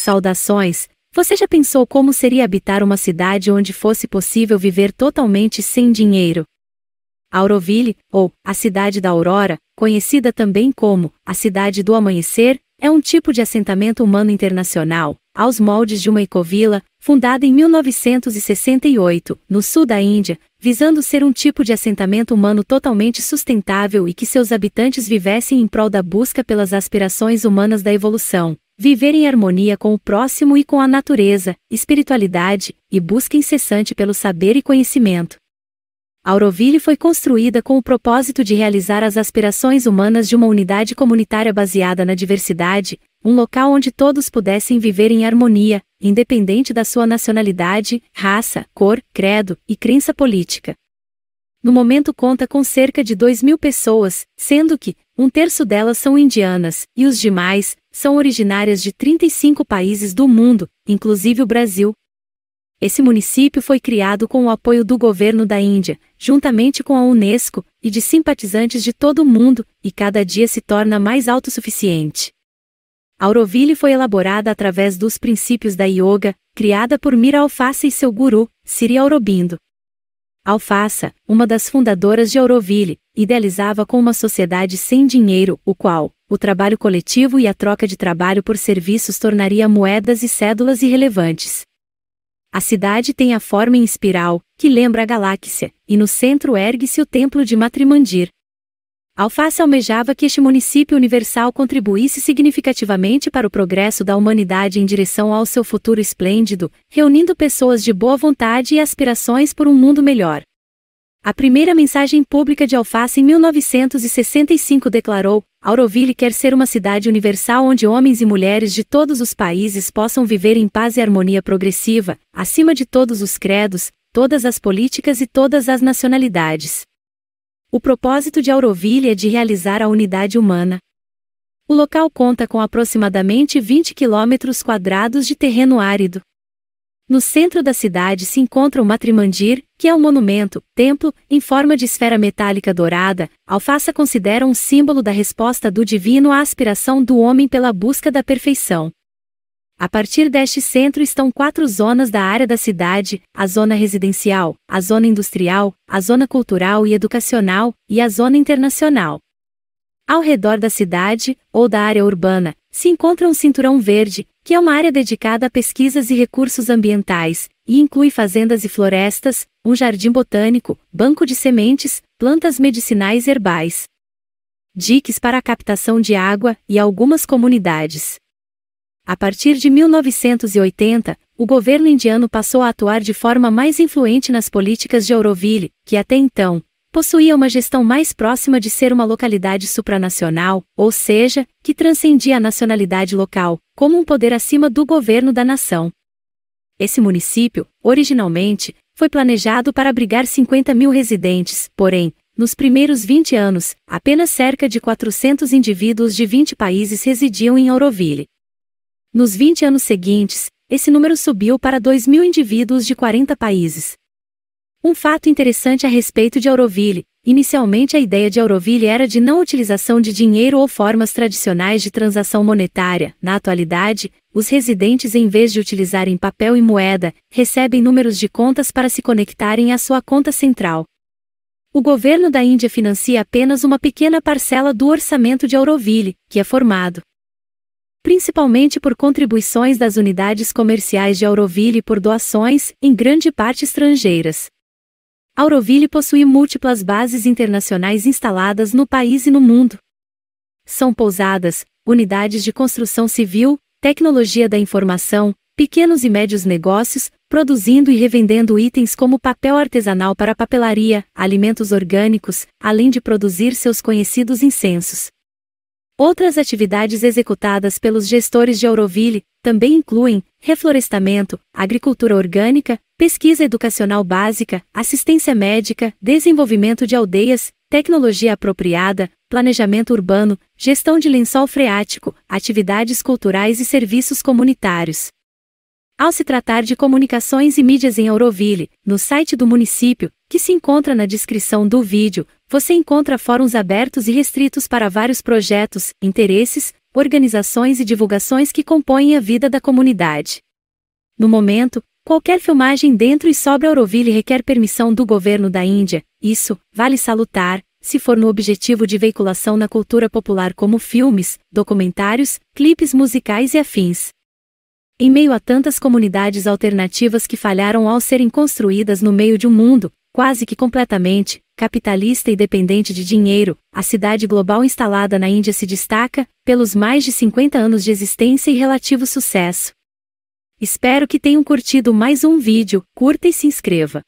Saudações! Você já pensou como seria habitar uma cidade onde fosse possível viver totalmente sem dinheiro? Auroville, ou a Cidade da Aurora, conhecida também como a Cidade do Amanhecer, é um tipo de assentamento humano internacional, aos moldes de uma ecovila, fundada em 1968, no sul da Índia, visando ser um tipo de assentamento humano totalmente sustentável e que seus habitantes vivessem em prol da busca pelas aspirações humanas da evolução viver em harmonia com o próximo e com a natureza, espiritualidade, e busca incessante pelo saber e conhecimento. Auroville foi construída com o propósito de realizar as aspirações humanas de uma unidade comunitária baseada na diversidade, um local onde todos pudessem viver em harmonia, independente da sua nacionalidade, raça, cor, credo e crença política. No momento conta com cerca de 2 mil pessoas, sendo que, um terço delas são indianas, e os demais, são originárias de 35 países do mundo, inclusive o Brasil. Esse município foi criado com o apoio do governo da Índia, juntamente com a Unesco, e de simpatizantes de todo o mundo, e cada dia se torna mais autossuficiente. Auroville foi elaborada através dos princípios da yoga, criada por Mira Alfaça e seu guru, Siri Aurobindo. Alfaça, uma das fundadoras de Auroville, idealizava com uma sociedade sem dinheiro, o qual o trabalho coletivo e a troca de trabalho por serviços tornaria moedas e cédulas irrelevantes. A cidade tem a forma em espiral, que lembra a galáxia, e no centro ergue-se o templo de Matrimandir. Alface almejava que este município universal contribuísse significativamente para o progresso da humanidade em direção ao seu futuro esplêndido, reunindo pessoas de boa vontade e aspirações por um mundo melhor. A primeira mensagem pública de Alface em 1965 declarou: Auroville quer ser uma cidade universal onde homens e mulheres de todos os países possam viver em paz e harmonia progressiva, acima de todos os credos, todas as políticas e todas as nacionalidades. O propósito de Auroville é de realizar a unidade humana. O local conta com aproximadamente 20 quilômetros quadrados de terreno árido. No centro da cidade se encontra o Matrimandir, que é um monumento, templo, em forma de esfera metálica dourada, Alfaça considera um símbolo da resposta do divino à aspiração do homem pela busca da perfeição. A partir deste centro estão quatro zonas da área da cidade: a zona residencial, a zona industrial, a zona cultural e educacional e a zona internacional. Ao redor da cidade, ou da área urbana, se encontra um cinturão verde, que é uma área dedicada a pesquisas e recursos ambientais, e inclui fazendas e florestas, um jardim botânico, banco de sementes, plantas medicinais e herbais. Diques para a captação de água e algumas comunidades. A partir de 1980, o governo indiano passou a atuar de forma mais influente nas políticas de Auroville, que até então possuía uma gestão mais próxima de ser uma localidade supranacional, ou seja, que transcendia a nacionalidade local, como um poder acima do governo da nação. Esse município, originalmente, foi planejado para abrigar 50 mil residentes, porém, nos primeiros 20 anos, apenas cerca de 400 indivíduos de 20 países residiam em Auroville. Nos 20 anos seguintes, esse número subiu para 2 mil indivíduos de 40 países, um fato interessante a respeito de Auroville, inicialmente a ideia de Auroville era de não utilização de dinheiro ou formas tradicionais de transação monetária. Na atualidade, os residentes em vez de utilizarem papel e moeda, recebem números de contas para se conectarem à sua conta central. O governo da Índia financia apenas uma pequena parcela do orçamento de Auroville, que é formado principalmente por contribuições das unidades comerciais de Auroville e por doações, em grande parte estrangeiras. Auroville possui múltiplas bases internacionais instaladas no país e no mundo. São pousadas, unidades de construção civil, tecnologia da informação, pequenos e médios negócios, produzindo e revendendo itens como papel artesanal para papelaria, alimentos orgânicos, além de produzir seus conhecidos incensos. Outras atividades executadas pelos gestores de Auroville também incluem reflorestamento, agricultura orgânica, pesquisa educacional básica, assistência médica, desenvolvimento de aldeias, tecnologia apropriada, planejamento urbano, gestão de lençol freático, atividades culturais e serviços comunitários. Ao se tratar de comunicações e mídias em Auroville, no site do município, que se encontra na descrição do vídeo, você encontra fóruns abertos e restritos para vários projetos, interesses, organizações e divulgações que compõem a vida da comunidade. No momento, qualquer filmagem dentro e sobre Auroville requer permissão do governo da Índia, isso, vale salutar, se for no objetivo de veiculação na cultura popular como filmes, documentários, clipes musicais e afins. Em meio a tantas comunidades alternativas que falharam ao serem construídas no meio de um mundo, quase que completamente, capitalista e dependente de dinheiro, a cidade global instalada na Índia se destaca, pelos mais de 50 anos de existência e relativo sucesso. Espero que tenham curtido mais um vídeo, curta e se inscreva.